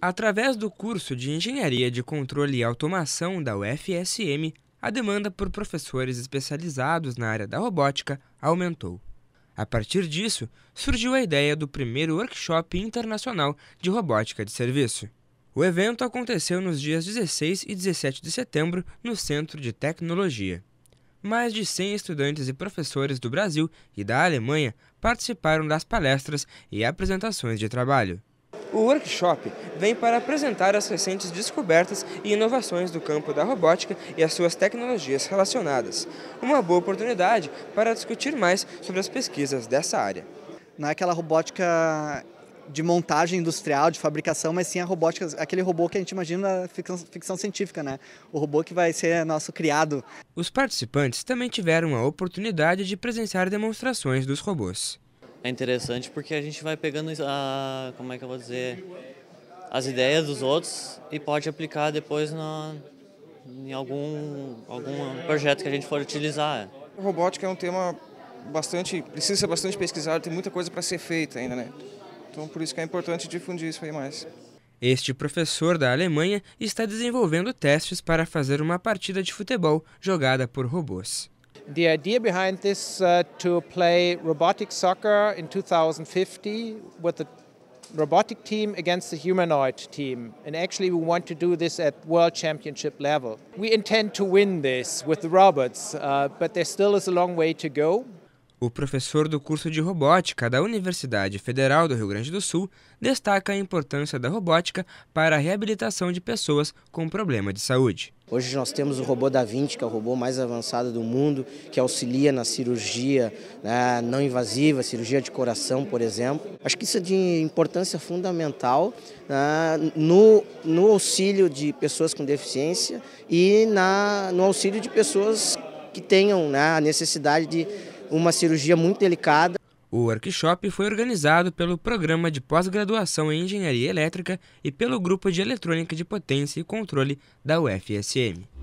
Através do curso de Engenharia de Controle e Automação da UFSM, a demanda por professores especializados na área da robótica aumentou. A partir disso, surgiu a ideia do primeiro workshop internacional de robótica de serviço. O evento aconteceu nos dias 16 e 17 de setembro no Centro de Tecnologia. Mais de 100 estudantes e professores do Brasil e da Alemanha participaram das palestras e apresentações de trabalho. O workshop vem para apresentar as recentes descobertas e inovações do campo da robótica e as suas tecnologias relacionadas. Uma boa oportunidade para discutir mais sobre as pesquisas dessa área. Não é aquela robótica de montagem industrial, de fabricação, mas sim a robótica, aquele robô que a gente imagina na ficção, ficção, científica, né? O robô que vai ser nosso criado. Os participantes também tiveram a oportunidade de presenciar demonstrações dos robôs é interessante porque a gente vai pegando a, como é que eu vou dizer, as ideias dos outros e pode aplicar depois na, em algum, algum projeto que a gente for utilizar. É. Robótica é um tema bastante, precisa ser bastante pesquisado, tem muita coisa para ser feita ainda, né? Então por isso que é importante difundir isso aí mais. Este professor da Alemanha está desenvolvendo testes para fazer uma partida de futebol jogada por robôs. The idea behind this uh, to play robotic soccer in 2050 with the robotic team against the humanoid team. And actually we want to do this at world championship level. We intend to win this with the robots, uh, but there still is a long way to go. O professor do curso de robótica da Universidade Federal do Rio Grande do Sul destaca a importância da robótica para a reabilitação de pessoas com problema de saúde. Hoje nós temos o robô da Vinci, que é o robô mais avançado do mundo, que auxilia na cirurgia né, não invasiva, cirurgia de coração, por exemplo. Acho que isso é de importância fundamental né, no, no auxílio de pessoas com deficiência e na, no auxílio de pessoas que tenham né, a necessidade de uma cirurgia muito delicada. O workshop foi organizado pelo Programa de Pós-Graduação em Engenharia Elétrica e pelo Grupo de Eletrônica de Potência e Controle da UFSM.